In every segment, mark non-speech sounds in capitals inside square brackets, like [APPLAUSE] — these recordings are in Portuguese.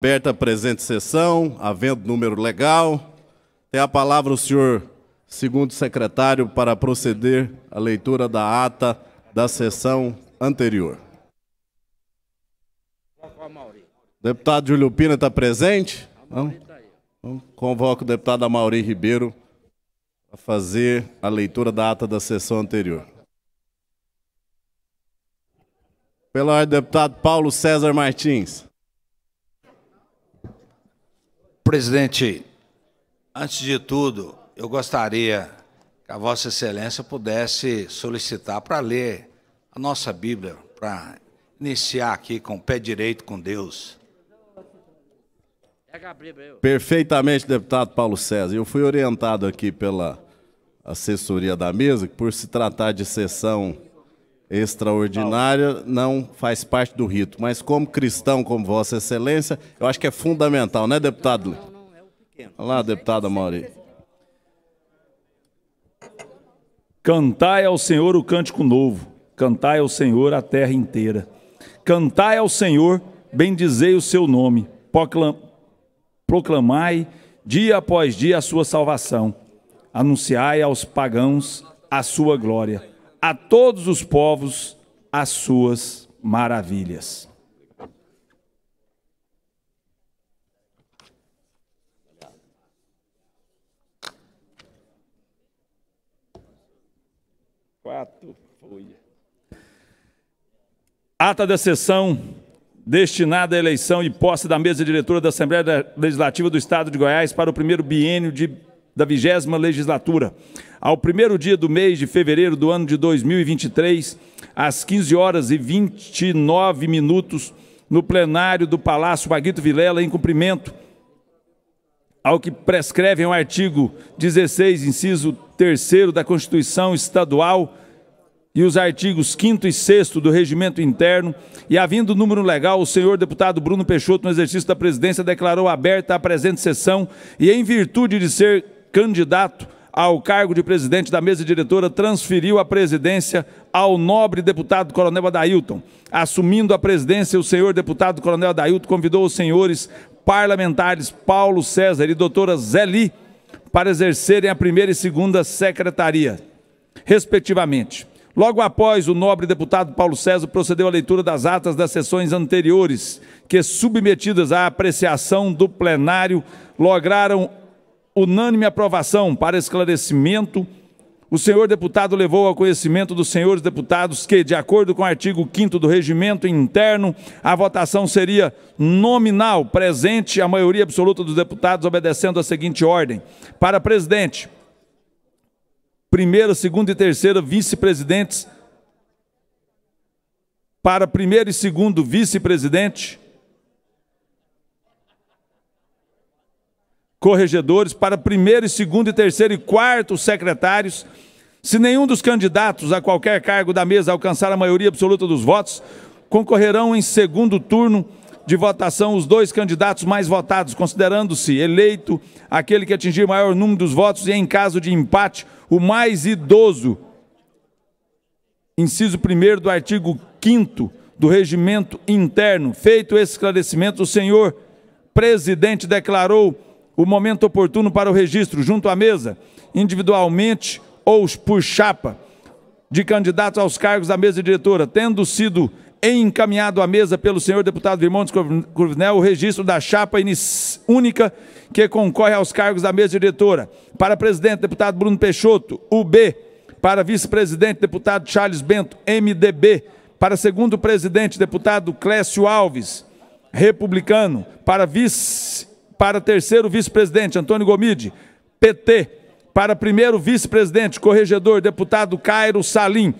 Aberta a presente sessão, havendo número legal. Tem a palavra o senhor segundo secretário para proceder à leitura da ata da sessão anterior. Deputado Júlio Pina está presente? Não? Então, convoco o deputado Amaury Ribeiro para fazer a leitura da ata da sessão anterior. Pela ordem, deputado Paulo César Martins. Presidente, antes de tudo, eu gostaria que a Vossa Excelência pudesse solicitar para ler a nossa Bíblia, para iniciar aqui com o pé direito com Deus. Perfeitamente, deputado Paulo César. Eu fui orientado aqui pela assessoria da mesa que, por se tratar de sessão extraordinária não faz parte do rito. Mas como cristão, como Vossa Excelência, eu acho que é fundamental, né, deputado? Não, não, é o pequeno. Olá, deputada Mauri. Cantai ao Senhor o cântico novo, cantai ao Senhor a terra inteira. Cantai ao Senhor, bendizei o seu nome, proclamai dia após dia a sua salvação. Anunciai aos pagãos a sua glória a todos os povos as suas maravilhas. Quatro Ata da sessão destinada à eleição e posse da mesa diretora da Assembleia Legislativa do Estado de Goiás para o primeiro biênio de da vigésima legislatura. Ao primeiro dia do mês de fevereiro do ano de 2023, às 15 horas e 29 minutos, no plenário do Palácio Maguito Vilela, em cumprimento ao que prescrevem o artigo 16, inciso 3 da Constituição Estadual e os artigos 5 e 6 do Regimento Interno, e havendo número legal, o senhor deputado Bruno Peixoto, no exercício da presidência, declarou aberta a presente sessão e, em virtude de ser candidato ao cargo de presidente da mesa diretora, transferiu a presidência ao nobre deputado Coronel Adailton. Assumindo a presidência, o senhor deputado Coronel Adailton convidou os senhores parlamentares Paulo César e doutora Zeli para exercerem a primeira e segunda secretaria, respectivamente. Logo após, o nobre deputado Paulo César procedeu à leitura das atas das sessões anteriores, que, submetidas à apreciação do plenário, lograram unânime aprovação para esclarecimento, o senhor deputado levou ao conhecimento dos senhores deputados que, de acordo com o artigo 5 do regimento interno, a votação seria nominal, presente a maioria absoluta dos deputados, obedecendo a seguinte ordem: para presidente, primeira, segunda e terceira vice-presidentes, para primeiro e segundo vice-presidente, corregedores, para primeiro e segundo e terceiro e quarto secretários. Se nenhum dos candidatos a qualquer cargo da mesa alcançar a maioria absoluta dos votos, concorrerão em segundo turno de votação os dois candidatos mais votados, considerando-se eleito aquele que atingir maior número dos votos e, em caso de empate, o mais idoso. Inciso 1 do artigo 5 do Regimento Interno. Feito esse esclarecimento, o senhor presidente declarou o momento oportuno para o registro, junto à mesa, individualmente ou por chapa, de candidatos aos cargos da mesa diretora, tendo sido encaminhado à mesa pelo senhor deputado Virmontes Curvinel o registro da chapa única que concorre aos cargos da mesa diretora. Para presidente, deputado Bruno Peixoto, UB. Para vice-presidente, deputado Charles Bento, MDB. Para segundo presidente, deputado Clécio Alves, republicano. Para vice para terceiro vice-presidente, Antônio Gomide, PT. Para primeiro vice-presidente, corregedor, deputado Cairo Salim,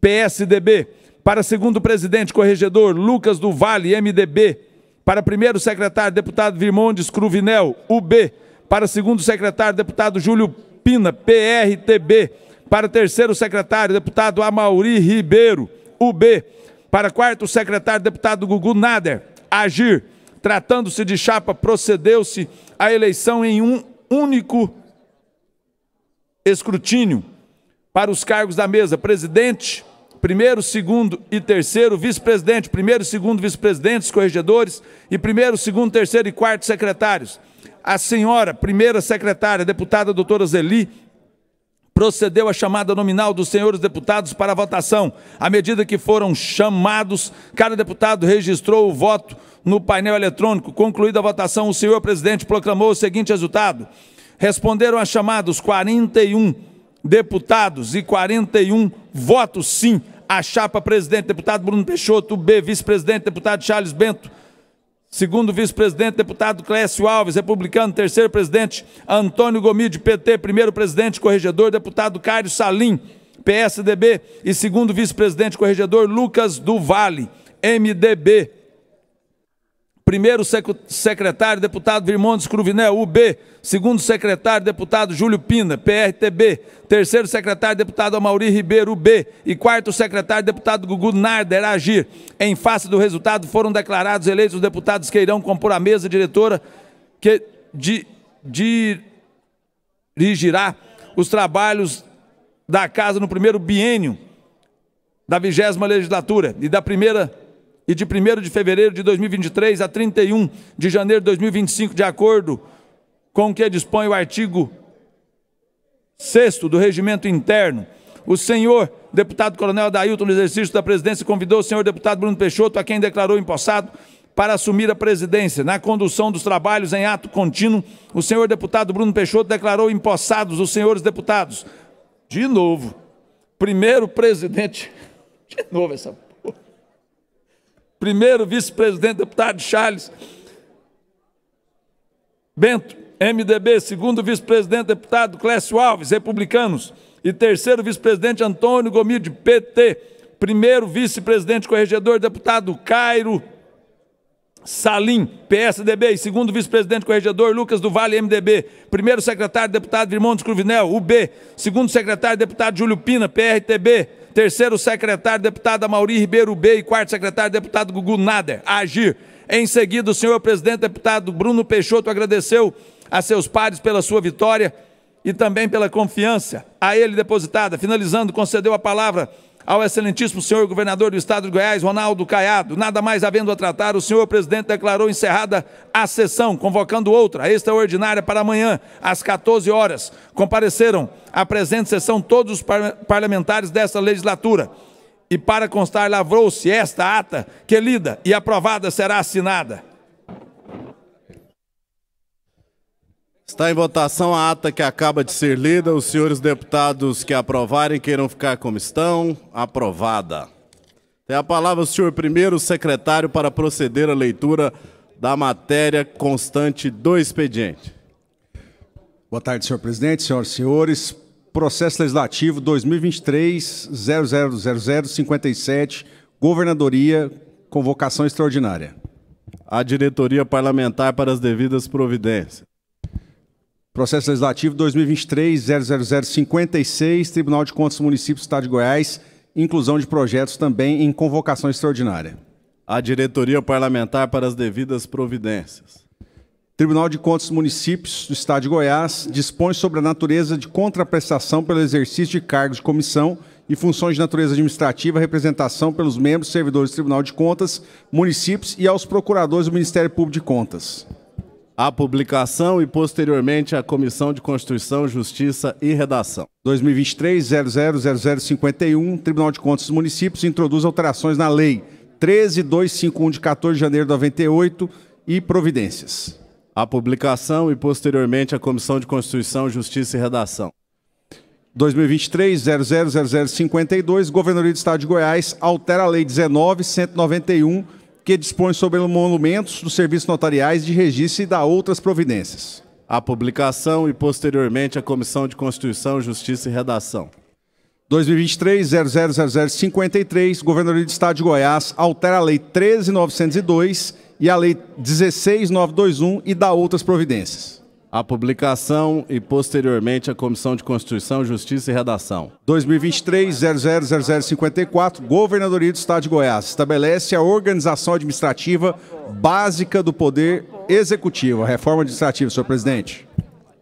PSDB. Para segundo presidente, corregedor Lucas do Vale, MDB. Para primeiro secretário, deputado Virmondes Cruvinel, UB. Para segundo secretário, deputado Júlio Pina, PRTB. Para terceiro secretário, deputado Amauri Ribeiro, UB. Para quarto secretário, deputado Gugu Nader, Agir. Tratando-se de chapa, procedeu-se à eleição em um único escrutínio para os cargos da mesa: presidente, primeiro, segundo e terceiro, vice-presidente, primeiro, segundo, vice-presidentes, corregedores e primeiro, segundo, terceiro e quarto secretários. A senhora, primeira secretária, deputada doutora Zeli, procedeu a chamada nominal dos senhores deputados para votação. À medida que foram chamados, cada deputado registrou o voto no painel eletrônico. Concluída a votação, o senhor presidente proclamou o seguinte resultado: responderam a chamados 41 deputados e 41 votos sim. A chapa presidente, deputado Bruno Peixoto, B, vice-presidente, deputado Charles Bento, segundo vice-presidente, deputado Clécio Alves, republicano, terceiro presidente, Antônio Gomide, PT, primeiro presidente, corregedor, deputado Cário Salim, PSDB, e segundo vice-presidente, corregedor, Lucas do MDB. Primeiro secretário, deputado Virmondes Cruvinel, UB. Segundo secretário, deputado Júlio Pina, PRTB. Terceiro secretário, deputado Amaury Ribeiro, UB. E quarto secretário, deputado Gugu Narder, Agir. Em face do resultado, foram declarados eleitos os deputados que irão compor a mesa diretora que di, di, dirigirá os trabalhos da Casa no primeiro biênio da vigésima legislatura e da primeira e de 1 de fevereiro de 2023 a 31 de janeiro de 2025, de acordo com o que dispõe o artigo 6 do Regimento Interno. O senhor deputado Coronel Dailton, no exercício da presidência, convidou o senhor deputado Bruno Peixoto, a quem declarou empossado, para assumir a presidência. Na condução dos trabalhos em ato contínuo, o senhor deputado Bruno Peixoto declarou empossados os senhores deputados. De novo, primeiro presidente. [LAUGHS] De novo essa primeiro vice-presidente deputado Charles Bento, MDB, segundo vice-presidente deputado Clécio Alves, republicanos, e terceiro vice-presidente Antônio Gomide, PT, primeiro vice-presidente corregedor deputado Cairo Salim, PSDB, e segundo vice-presidente corregedor Lucas do Vale, MDB, primeiro secretário deputado Virmontes Cruvinel, UB, segundo secretário deputado Júlio Pina, PRTB, Terceiro secretário, deputada Mauri Ribeiro B. E quarto secretário, deputado Gugu Nader. Agir. Em seguida, o senhor presidente, deputado Bruno Peixoto, agradeceu a seus pares pela sua vitória e também pela confiança a ele depositada. Finalizando, concedeu a palavra ao excelentíssimo senhor governador do estado de Goiás, Ronaldo Caiado. Nada mais havendo a tratar, o senhor presidente declarou encerrada a sessão, convocando outra extraordinária para amanhã, às 14 horas. Compareceram à presente sessão todos os parlamentares desta legislatura. E para constar, lavrou-se esta ata, que lida e aprovada será assinada. Está em votação a ata que acaba de ser lida. Os senhores deputados que aprovarem queiram ficar como estão. Aprovada. Tem a palavra o senhor primeiro secretário para proceder à leitura da matéria constante do expediente. Boa tarde, senhor presidente, senhoras e senhores. Processo legislativo 2023-000057, governadoria, convocação extraordinária. A diretoria parlamentar para as devidas providências. Processo Legislativo 2023-00056, Tribunal de Contas do Município do Estado de Goiás, inclusão de projetos também em convocação extraordinária. A diretoria parlamentar para as devidas providências. Tribunal de Contas Municípios do Estado de Goiás dispõe sobre a natureza de contraprestação pelo exercício de cargos de comissão e funções de natureza administrativa, representação pelos membros servidores do Tribunal de Contas, municípios e aos procuradores do Ministério Público de Contas à publicação e, posteriormente, à Comissão de Constituição, Justiça e Redação. 2023-000051, Tribunal de Contas dos Municípios introduz alterações na Lei 13.251, de 14 de janeiro de 98, e providências. À publicação e, posteriormente, à Comissão de Constituição, Justiça e Redação. 2023-000052, Governadoria do Estado de Goiás altera a Lei 19.191, que dispõe sobre monumentos dos serviços notariais de registro e dá outras providências. A publicação e, posteriormente, a Comissão de Constituição, Justiça e Redação. 2023-000053, Governadoria do Estado de Goiás altera a Lei 13.902 e a Lei 16.921 e dá outras providências a publicação e, posteriormente, a Comissão de Constituição, Justiça e Redação. 2023-000054, Governadoria do Estado de Goiás, estabelece a organização administrativa básica do Poder Executivo. A reforma administrativa, senhor presidente.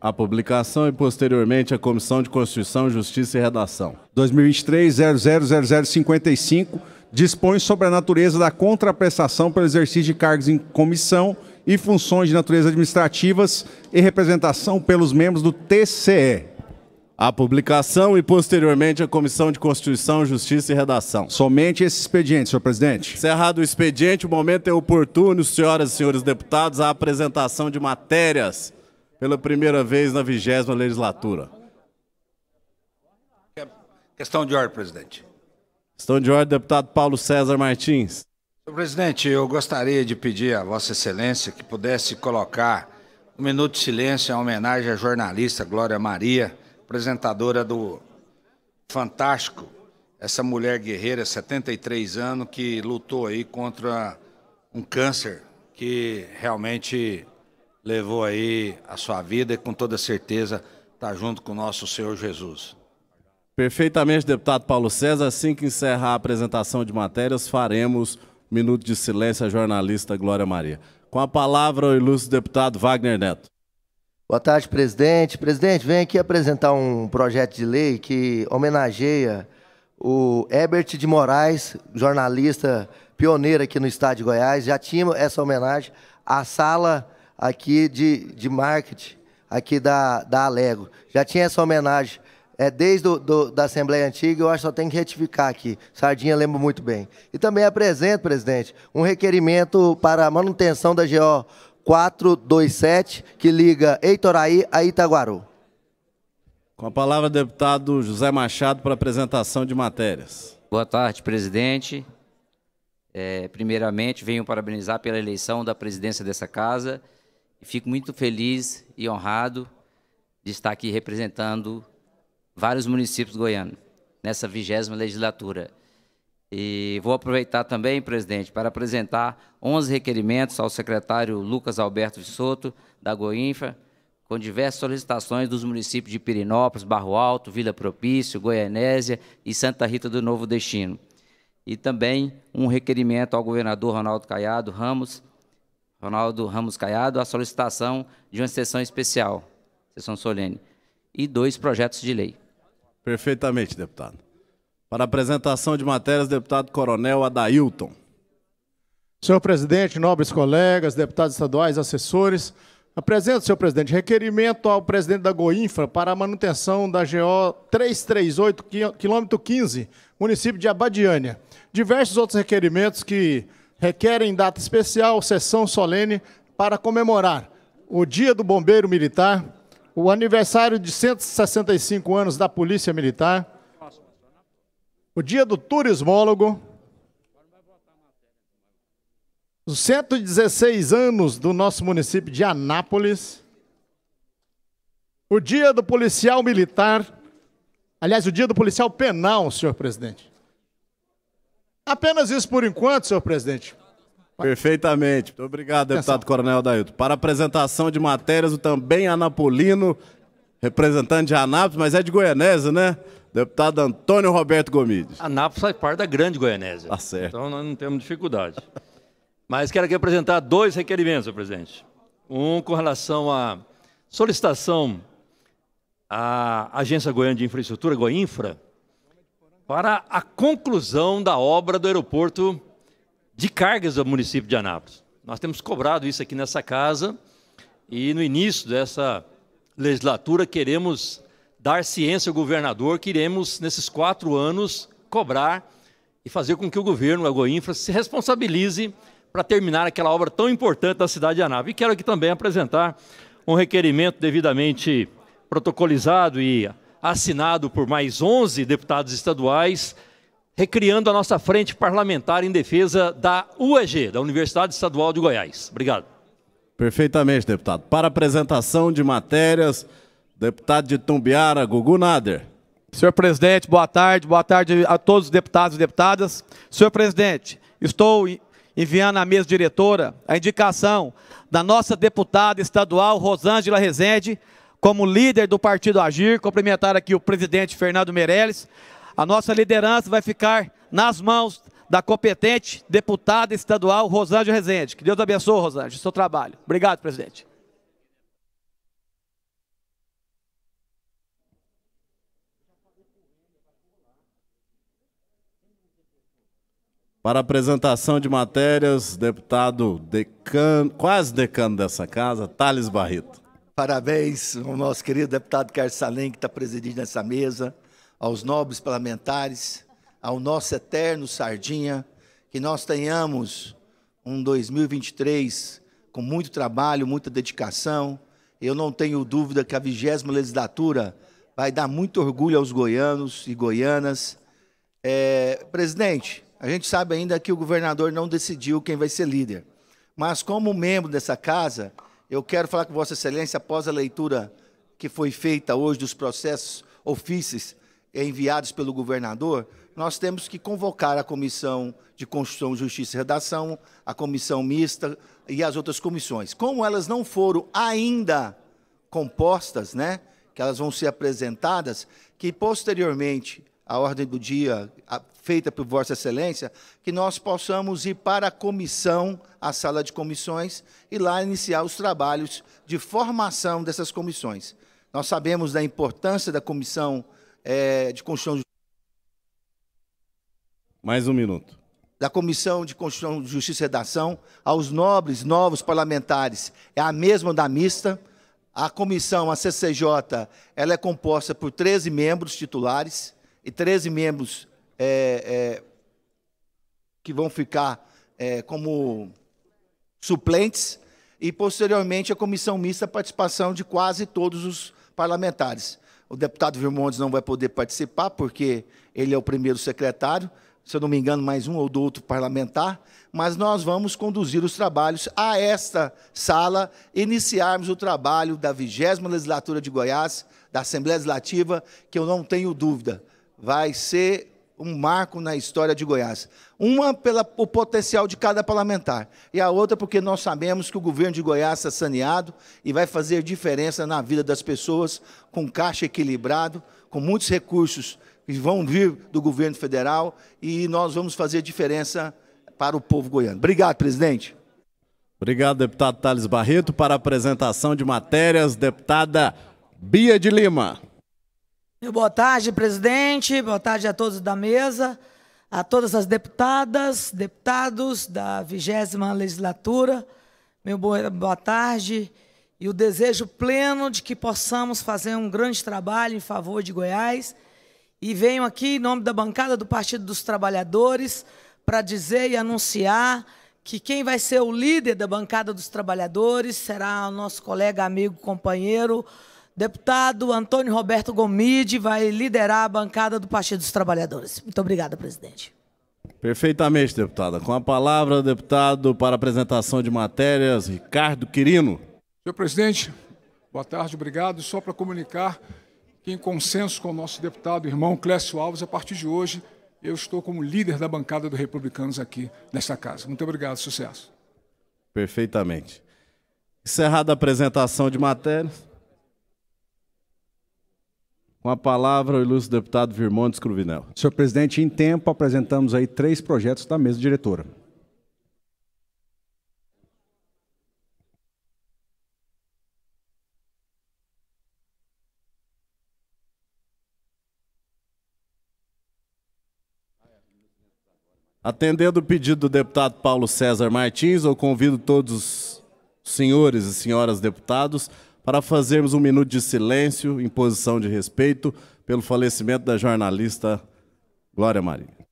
A publicação e, posteriormente, a Comissão de Constituição, Justiça e Redação. 2023-000055, dispõe sobre a natureza da contraprestação pelo exercício de cargos em comissão e funções de natureza administrativas e representação pelos membros do TCE. A publicação e, posteriormente, a Comissão de Constituição, Justiça e Redação. Somente esse expediente, senhor presidente. Cerrado o expediente, o momento é oportuno, senhoras e senhores deputados, a apresentação de matérias pela primeira vez na vigésima legislatura. Questão de ordem, presidente. Questão de ordem, deputado Paulo César Martins. Senhor Presidente, eu gostaria de pedir a Vossa Excelência que pudesse colocar um minuto de silêncio em homenagem à jornalista Glória Maria, apresentadora do Fantástico, essa mulher guerreira, 73 anos, que lutou aí contra um câncer que realmente levou aí a sua vida e com toda certeza está junto com o nosso Senhor Jesus. Perfeitamente, deputado Paulo César. Assim que encerrar a apresentação de matérias, faremos Minuto de silêncio à jornalista Glória Maria. Com a palavra, o ilustre deputado Wagner Neto. Boa tarde, presidente. Presidente, venho aqui apresentar um projeto de lei que homenageia o Herbert de Moraes, jornalista pioneiro aqui no estado de Goiás. Já tinha essa homenagem à sala aqui de, de marketing aqui da, da Alego. Já tinha essa homenagem é, desde a da Assembleia Antiga, eu acho que só tem que retificar aqui. Sardinha lembro muito bem. E também apresento, presidente, um requerimento para a manutenção da GO 427, que liga Eitoraí a Itaguaru. Com a palavra, deputado José Machado, para apresentação de matérias. Boa tarde, presidente. É, primeiramente, venho parabenizar pela eleição da presidência dessa casa. Fico muito feliz e honrado de estar aqui representando vários municípios goianos nessa vigésima legislatura. E vou aproveitar também, presidente, para apresentar 11 requerimentos ao secretário Lucas Alberto de Soto, da Goinfa, com diversas solicitações dos municípios de Pirinópolis, Barro Alto, Vila Propício, Goianésia e Santa Rita do Novo Destino. E também um requerimento ao governador Ronaldo Caiado Ramos, Ronaldo Ramos Caiado, a solicitação de uma sessão especial, sessão solene, e dois projetos de lei. Perfeitamente, deputado. Para apresentação de matérias, deputado Coronel Adailton. Senhor presidente, nobres colegas, deputados estaduais, assessores, apresento, senhor presidente, requerimento ao presidente da Goinfra para a manutenção da GO 338, quilômetro 15, município de Abadiânia. Diversos outros requerimentos que requerem data especial, sessão solene, para comemorar o Dia do Bombeiro Militar, o aniversário de 165 anos da Polícia Militar, o dia do turismólogo, os 116 anos do nosso município de Anápolis, o dia do policial militar, aliás, o dia do policial penal, senhor presidente. Apenas isso por enquanto, senhor presidente. Perfeitamente. Muito obrigado, deputado Atenção. Coronel Dailton. Para a apresentação de matérias, o também anapolino, representante de Anápolis, mas é de Goianese, né? Deputado Antônio Roberto Gomides. Anápolis faz parte da grande Goianese. Tá certo. Então nós não temos dificuldade. mas quero aqui apresentar dois requerimentos, senhor presidente. Um com relação à solicitação à Agência Goiana de Infraestrutura, Goinfra, para a conclusão da obra do aeroporto de cargas do município de Anápolis. Nós temos cobrado isso aqui nessa casa e no início dessa legislatura queremos dar ciência ao governador, queremos, nesses quatro anos, cobrar e fazer com que o governo, a Goinfra, se responsabilize para terminar aquela obra tão importante da cidade de Anápolis. E quero aqui também apresentar um requerimento devidamente protocolizado e assinado por mais 11 deputados estaduais, recriando a nossa frente parlamentar em defesa da UEG, da Universidade Estadual de Goiás. Obrigado. Perfeitamente, deputado. Para apresentação de matérias, deputado de Tumbiara, Gugu Nader. Senhor presidente, boa tarde. Boa tarde a todos os deputados e deputadas. Senhor presidente, estou enviando à mesa diretora a indicação da nossa deputada estadual Rosângela Rezende como líder do Partido Agir, cumprimentar aqui o presidente Fernando Meirelles, a nossa liderança vai ficar nas mãos da competente deputada estadual Rosângela Rezende. Que Deus abençoe, Rosângela, seu trabalho. Obrigado, presidente. Para apresentação de matérias, deputado decano, quase decano dessa casa, Thales Barreto. Parabéns ao nosso querido deputado Carlos Salem, que está presidindo essa mesa aos nobres parlamentares, ao nosso eterno Sardinha, que nós tenhamos um 2023 com muito trabalho, muita dedicação. Eu não tenho dúvida que a vigésima legislatura vai dar muito orgulho aos goianos e goianas. É, presidente, a gente sabe ainda que o governador não decidiu quem vai ser líder. Mas, como membro dessa casa, eu quero falar com Vossa Excelência, após a leitura que foi feita hoje dos processos ofícios enviados pelo governador, nós temos que convocar a Comissão de Constituição, Justiça e Redação, a Comissão Mista e as outras comissões. Como elas não foram ainda compostas, né, que elas vão ser apresentadas, que posteriormente a ordem do dia a, feita por Vossa Excelência, que nós possamos ir para a comissão, a sala de comissões, e lá iniciar os trabalhos de formação dessas comissões. Nós sabemos da importância da comissão é, de Constituição de Mais um minuto. Da Comissão de Constituição de Justiça e Redação aos nobres novos parlamentares. É a mesma da mista. A comissão, a CCJ, ela é composta por 13 membros titulares e 13 membros é, é, que vão ficar é, como suplentes, e posteriormente a comissão mista a participação de quase todos os parlamentares. O deputado Vilmondes não vai poder participar, porque ele é o primeiro secretário, se eu não me engano, mais um ou do outro parlamentar, mas nós vamos conduzir os trabalhos a esta sala, iniciarmos o trabalho da 20 legislatura de Goiás, da Assembleia Legislativa, que eu não tenho dúvida, vai ser um marco na história de Goiás. Uma pelo potencial de cada parlamentar, e a outra porque nós sabemos que o governo de Goiás está é saneado e vai fazer diferença na vida das pessoas, com caixa equilibrado, com muitos recursos que vão vir do governo federal, e nós vamos fazer diferença para o povo goiano. Obrigado, presidente. Obrigado, deputado Thales Barreto. Para a apresentação de matérias, deputada Bia de Lima. Boa tarde, presidente. Boa tarde a todos da mesa, a todas as deputadas, deputados da vigésima legislatura. Meu boa tarde e o desejo pleno de que possamos fazer um grande trabalho em favor de Goiás. E venho aqui em nome da bancada do Partido dos Trabalhadores para dizer e anunciar que quem vai ser o líder da bancada dos trabalhadores será o nosso colega, amigo, companheiro Deputado Antônio Roberto Gomide vai liderar a bancada do Partido dos Trabalhadores. Muito obrigada, presidente. Perfeitamente, deputada. Com a palavra, deputado, para apresentação de matérias, Ricardo Quirino. Senhor presidente, boa tarde, obrigado. Só para comunicar que, em consenso com o nosso deputado irmão Clécio Alves, a partir de hoje, eu estou como líder da bancada dos republicanos aqui nesta casa. Muito obrigado, sucesso. Perfeitamente. Encerrada a apresentação de matérias. Com a palavra, o ilustre deputado Virmontes Cruvinel. Senhor presidente, em tempo apresentamos aí três projetos da mesa diretora. Atendendo o pedido do deputado Paulo César Martins, eu convido todos os senhores e senhoras deputados para fazermos um minuto de silêncio em posição de respeito pelo falecimento da jornalista Glória Maria.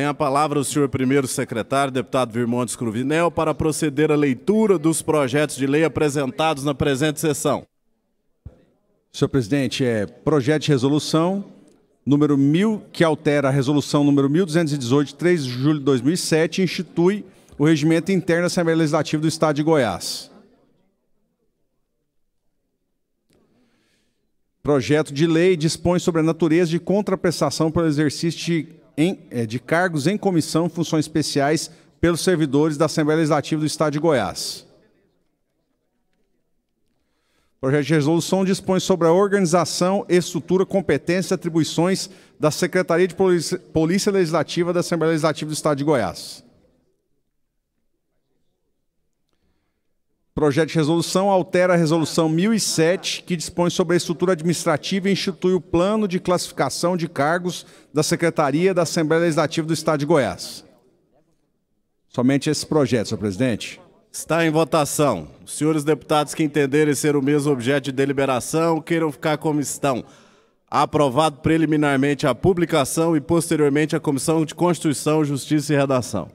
Tem a palavra o senhor primeiro secretário, deputado Virmontes Cruvinel, para proceder à leitura dos projetos de lei apresentados na presente sessão. Senhor presidente, é projeto de resolução número 1000, que altera a resolução número 1218, 3 de julho de 2007, e institui o regimento interno da Assembleia Legislativa do Estado de Goiás. Projeto de lei dispõe sobre a natureza de contraprestação pelo exercício de em, é, de cargos em comissão funções especiais pelos servidores da Assembleia Legislativa do Estado de Goiás. O projeto de resolução dispõe sobre a organização, estrutura, competência e atribuições da Secretaria de Polícia Legislativa da Assembleia Legislativa do Estado de Goiás. Projeto de resolução altera a resolução 1007, que dispõe sobre a estrutura administrativa e institui o plano de classificação de cargos da Secretaria da Assembleia Legislativa do Estado de Goiás. Somente esse projeto, senhor presidente. Está em votação. Os senhores deputados que entenderem ser o mesmo objeto de deliberação, queiram ficar como estão. Aprovado preliminarmente a publicação e posteriormente a Comissão de Constituição, Justiça e Redação.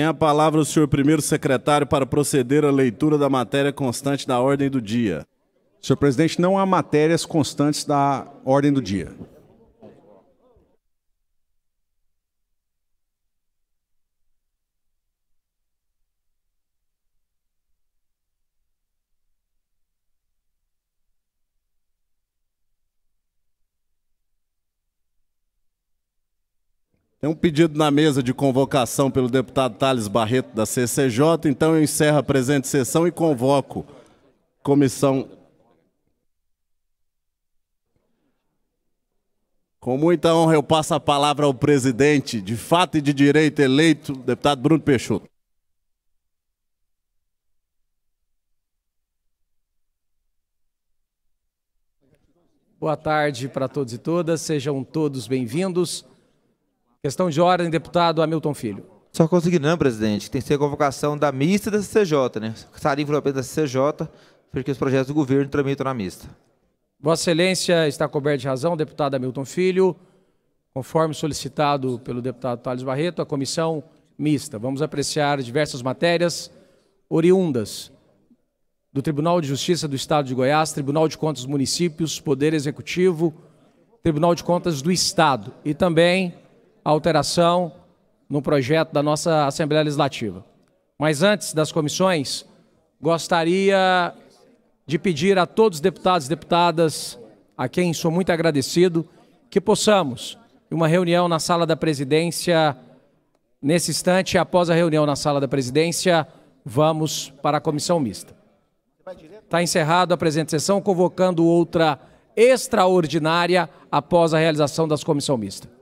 Tem a palavra o senhor primeiro secretário para proceder à leitura da matéria constante da ordem do dia. Senhor presidente, não há matérias constantes da ordem do dia. Tem um pedido na mesa de convocação pelo deputado Thales Barreto da CCJ, então eu encerro a presente sessão e convoco comissão. Com muita honra, eu passo a palavra ao presidente, de fato e de direito eleito, deputado Bruno Peixoto. Boa tarde para todos e todas, sejam todos bem-vindos. Questão de ordem, deputado Hamilton Filho. Só consegui não, presidente. Tem que ser a convocação da mista da CCJ, né? Sarim falou da CCJ, porque os projetos do governo tramitam na mista. Vossa Excelência está coberto de razão, deputado Hamilton Filho. Conforme solicitado pelo deputado Thales Barreto, a comissão mista. Vamos apreciar diversas matérias oriundas do Tribunal de Justiça do Estado de Goiás, Tribunal de Contas dos Municípios, Poder Executivo, Tribunal de Contas do Estado e também alteração no projeto da nossa Assembleia Legislativa. Mas antes das comissões, gostaria de pedir a todos os deputados e deputadas, a quem sou muito agradecido, que possamos, em uma reunião na sala da presidência, nesse instante, após a reunião na sala da presidência, vamos para a comissão mista. Está encerrado a presente sessão, convocando outra extraordinária após a realização das Comissões Mistas.